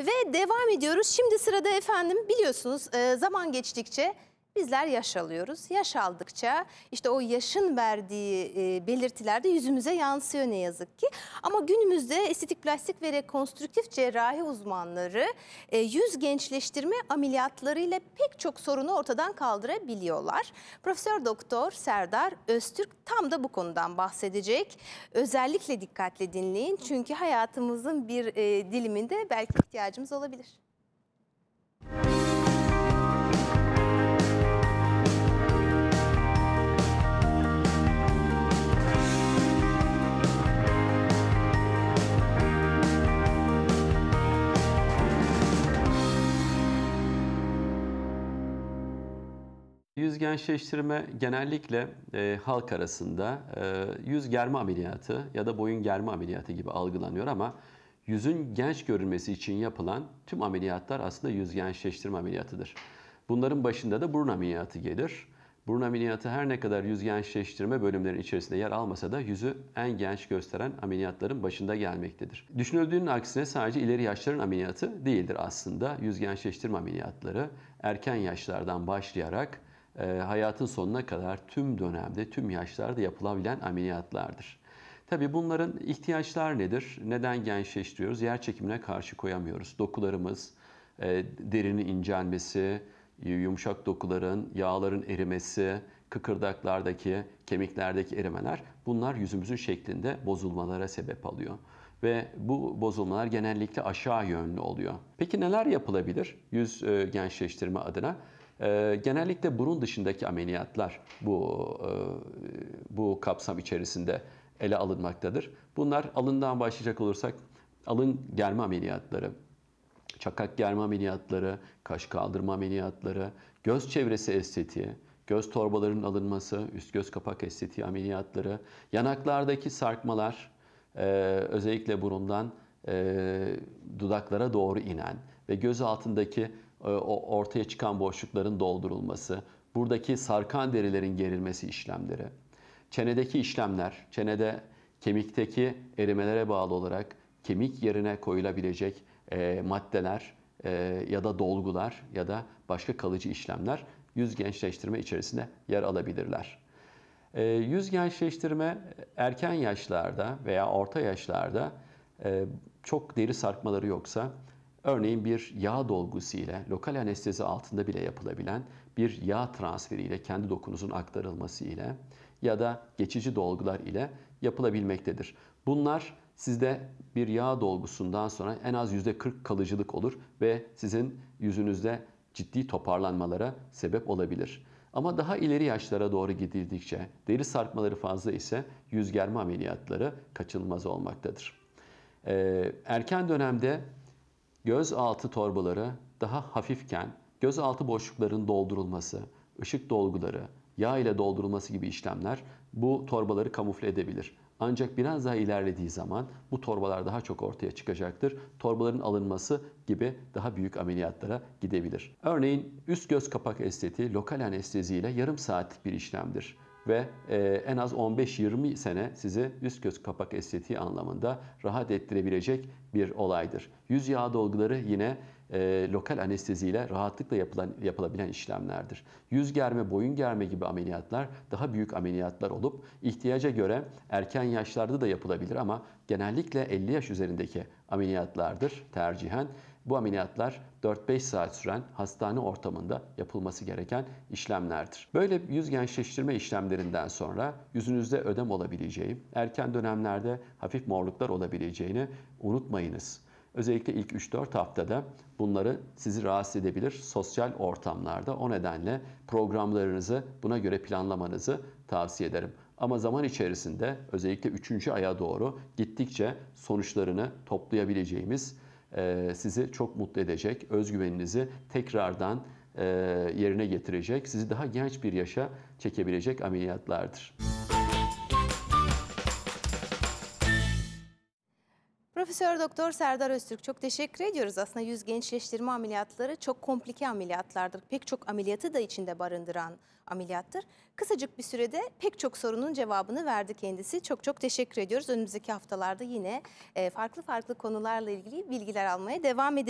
Ve devam ediyoruz. Şimdi sırada efendim biliyorsunuz e, zaman geçtikçe bizler yaş alıyoruz. Yaş aldıkça işte o yaşın verdiği e, belirtiler de yüzümüze yansıyor ne yazık ki. Ama günümüzde estetik plastik ve rekonstrüktif cerrahi uzmanları e, yüz gençleştirme ameliyatlarıyla pek çok sorunu ortadan kaldırabiliyorlar. Profesör Doktor Serdar Öztürk tam da bu konudan bahsedecek. Özellikle dikkatle dinleyin çünkü hayatımızın bir e, diliminde belki ihtiyacımız olabilir. Yüz gençleştirme genellikle e, halk arasında e, yüz germe ameliyatı ya da boyun germe ameliyatı gibi algılanıyor ama yüzün genç görünmesi için yapılan tüm ameliyatlar aslında yüz gençleştirme ameliyatıdır. Bunların başında da burun ameliyatı gelir. Burun ameliyatı her ne kadar yüz gençleştirme bölümlerinin içerisinde yer almasa da yüzü en genç gösteren ameliyatların başında gelmektedir. Düşünüldüğünün aksine sadece ileri yaşların ameliyatı değildir aslında. Yüz gençleştirme ameliyatları erken yaşlardan başlayarak e, hayatın sonuna kadar tüm dönemde, tüm yaşlarda yapılabilen ameliyatlardır. Tabi bunların ihtiyaçlar nedir? Neden gençleştiriyoruz? Yer çekimine karşı koyamıyoruz. Dokularımız, e, derinin incelmesi, yumuşak dokuların, yağların erimesi, kıkırdaklardaki, kemiklerdeki erimeler bunlar yüzümüzün şeklinde bozulmalara sebep alıyor. Ve bu bozulmalar genellikle aşağı yönlü oluyor. Peki neler yapılabilir yüz e, gençleştirme adına? E, genellikle burun dışındaki ameliyatlar bu e, bu kapsam içerisinde ele alınmaktadır. Bunlar alından başlayacak olursak alın germe ameliyatları, çakak germe ameliyatları, kaş kaldırma ameliyatları, göz çevresi estetiği, göz torbalarının alınması, üst göz kapak estetiği ameliyatları, yanaklardaki sarkmalar, e, özellikle burundan e, dudaklara doğru inen ve göz altındaki e, o ortaya çıkan boşlukların doldurulması, buradaki sarkan derilerin gerilmesi işlemleri, çenedeki işlemler, çenede kemikteki erimelere bağlı olarak kemik yerine koyulabilecek e, maddeler e, ya da dolgular ya da başka kalıcı işlemler yüz gençleştirme içerisinde yer alabilirler. yüz gençleştirme erken yaşlarda veya orta yaşlarda çok deri sarkmaları yoksa Örneğin bir yağ dolgusu ile lokal anestezi altında bile yapılabilen bir yağ transferi ile kendi dokunuzun aktarılması ile ya da geçici dolgular ile yapılabilmektedir. Bunlar sizde bir yağ dolgusundan sonra en az %40 kalıcılık olur ve sizin yüzünüzde ciddi toparlanmalara sebep olabilir. Ama daha ileri yaşlara doğru gidildikçe deri sarkmaları fazla ise yüz germe ameliyatları kaçınılmaz olmaktadır. Ee, erken dönemde Göz altı torbaları daha hafifken göz altı boşlukların doldurulması, ışık dolguları, yağ ile doldurulması gibi işlemler bu torbaları kamufle edebilir. Ancak biraz daha ilerlediği zaman bu torbalar daha çok ortaya çıkacaktır. Torbaların alınması gibi daha büyük ameliyatlara gidebilir. Örneğin üst göz kapak esteti lokal anesteziyle yarım saatlik bir işlemdir ve e, en az 15-20 sene sizi üst göz kapak estetiği anlamında rahat ettirebilecek bir olaydır. Yüz yağ dolguları yine e, lokal anesteziyle rahatlıkla yapılan, yapılabilen işlemlerdir. Yüz germe, boyun germe gibi ameliyatlar daha büyük ameliyatlar olup ihtiyaca göre erken yaşlarda da yapılabilir ama genellikle 50 yaş üzerindeki ameliyatlardır tercihen. Bu ameliyatlar 4-5 saat süren hastane ortamında yapılması gereken işlemlerdir. Böyle yüz gençleştirme işlemlerinden sonra yüzünüzde ödem olabileceği, erken dönemlerde hafif morluklar olabileceğini unutmayınız. Özellikle ilk 3-4 haftada bunları sizi rahatsız edebilir sosyal ortamlarda. O nedenle programlarınızı buna göre planlamanızı tavsiye ederim. Ama zaman içerisinde özellikle 3. aya doğru gittikçe sonuçlarını toplayabileceğimiz e, sizi çok mutlu edecek, özgüveninizi tekrardan e, yerine getirecek, sizi daha genç bir yaşa çekebilecek ameliyatlardır. Profesör Doktor Serdar Öztürk çok teşekkür ediyoruz. Aslında yüz gençleştirme ameliyatları çok komplike ameliyatlardır. Pek çok ameliyatı da içinde barındıran ameliyattır. Kısacık bir sürede pek çok sorunun cevabını verdi kendisi. Çok çok teşekkür ediyoruz. Önümüzdeki haftalarda yine e, farklı farklı konularla ilgili bilgiler almaya devam edeceğiz.